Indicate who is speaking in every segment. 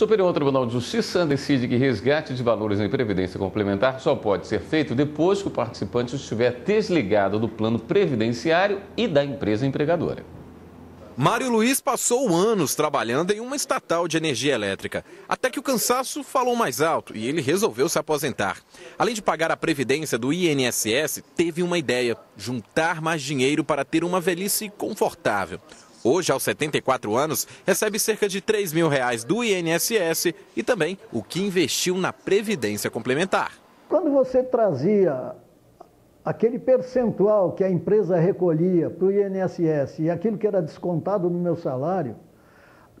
Speaker 1: Superior Tribunal de Justiça decide que resgate de valores em previdência complementar só pode ser feito depois que o participante estiver desligado do plano previdenciário e da empresa empregadora. Mário Luiz passou anos trabalhando em uma estatal de energia elétrica, até que o cansaço falou mais alto e ele resolveu se aposentar. Além de pagar a previdência do INSS, teve uma ideia: juntar mais dinheiro para ter uma velhice confortável. Hoje, aos 74 anos, recebe cerca de 3 mil reais do INSS e também o que investiu na Previdência Complementar.
Speaker 2: Quando você trazia aquele percentual que a empresa recolhia para o INSS e aquilo que era descontado no meu salário,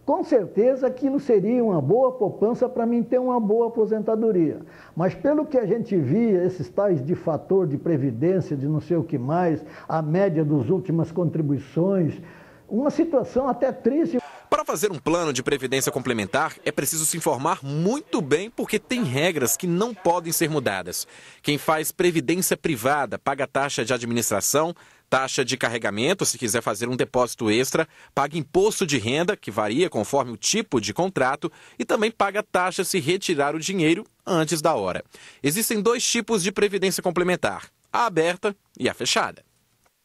Speaker 2: com certeza aquilo seria uma boa poupança para mim ter uma boa aposentadoria. Mas pelo que a gente via, esses tais de fator de previdência, de não sei o que mais, a média das últimas contribuições, uma situação até triste.
Speaker 1: Para fazer um plano de previdência complementar, é preciso se informar muito bem, porque tem regras que não podem ser mudadas. Quem faz previdência privada paga taxa de administração, taxa de carregamento, se quiser fazer um depósito extra, paga imposto de renda, que varia conforme o tipo de contrato, e também paga taxa se retirar o dinheiro antes da hora. Existem dois tipos de previdência complementar: a aberta e a fechada.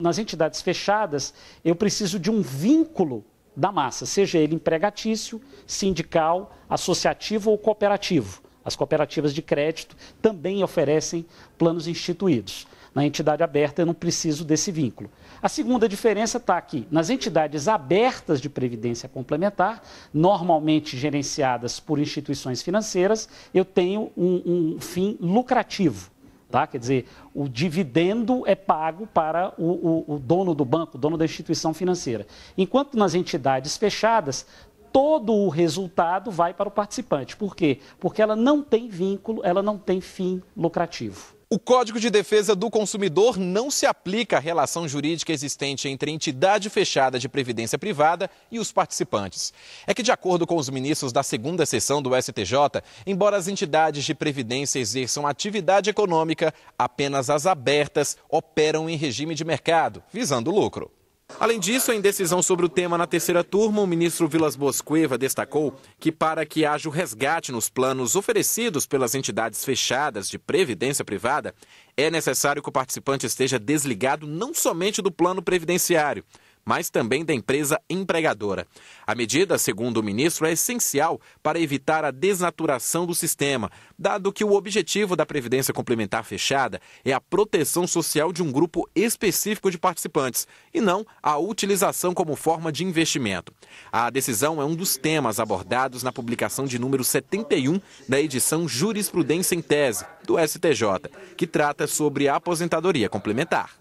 Speaker 3: Nas entidades fechadas, eu preciso de um vínculo da massa, seja ele empregatício, sindical, associativo ou cooperativo. As cooperativas de crédito também oferecem planos instituídos. Na entidade aberta, eu não preciso desse vínculo. A segunda diferença está aqui. Nas entidades abertas de previdência complementar, normalmente gerenciadas por instituições financeiras, eu tenho um, um fim lucrativo. Tá? Quer dizer, o dividendo é pago para o, o, o dono do banco, o dono da instituição financeira. Enquanto nas entidades fechadas, todo o resultado vai para o participante. Por quê? Porque ela não tem vínculo, ela não tem fim lucrativo.
Speaker 1: O Código de Defesa do Consumidor não se aplica à relação jurídica existente entre a entidade fechada de previdência privada e os participantes. É que, de acordo com os ministros da segunda sessão do STJ, embora as entidades de previdência exerçam atividade econômica, apenas as abertas operam em regime de mercado, visando lucro. Além disso, em decisão sobre o tema na terceira turma, o ministro Vilas Boas Cueva destacou que, para que haja o resgate nos planos oferecidos pelas entidades fechadas de previdência privada, é necessário que o participante esteja desligado não somente do plano previdenciário, mas também da empresa empregadora. A medida, segundo o ministro, é essencial para evitar a desnaturação do sistema, dado que o objetivo da Previdência Complementar Fechada é a proteção social de um grupo específico de participantes e não a utilização como forma de investimento. A decisão é um dos temas abordados na publicação de número 71 da edição Jurisprudência em Tese do STJ, que trata sobre a aposentadoria
Speaker 3: complementar.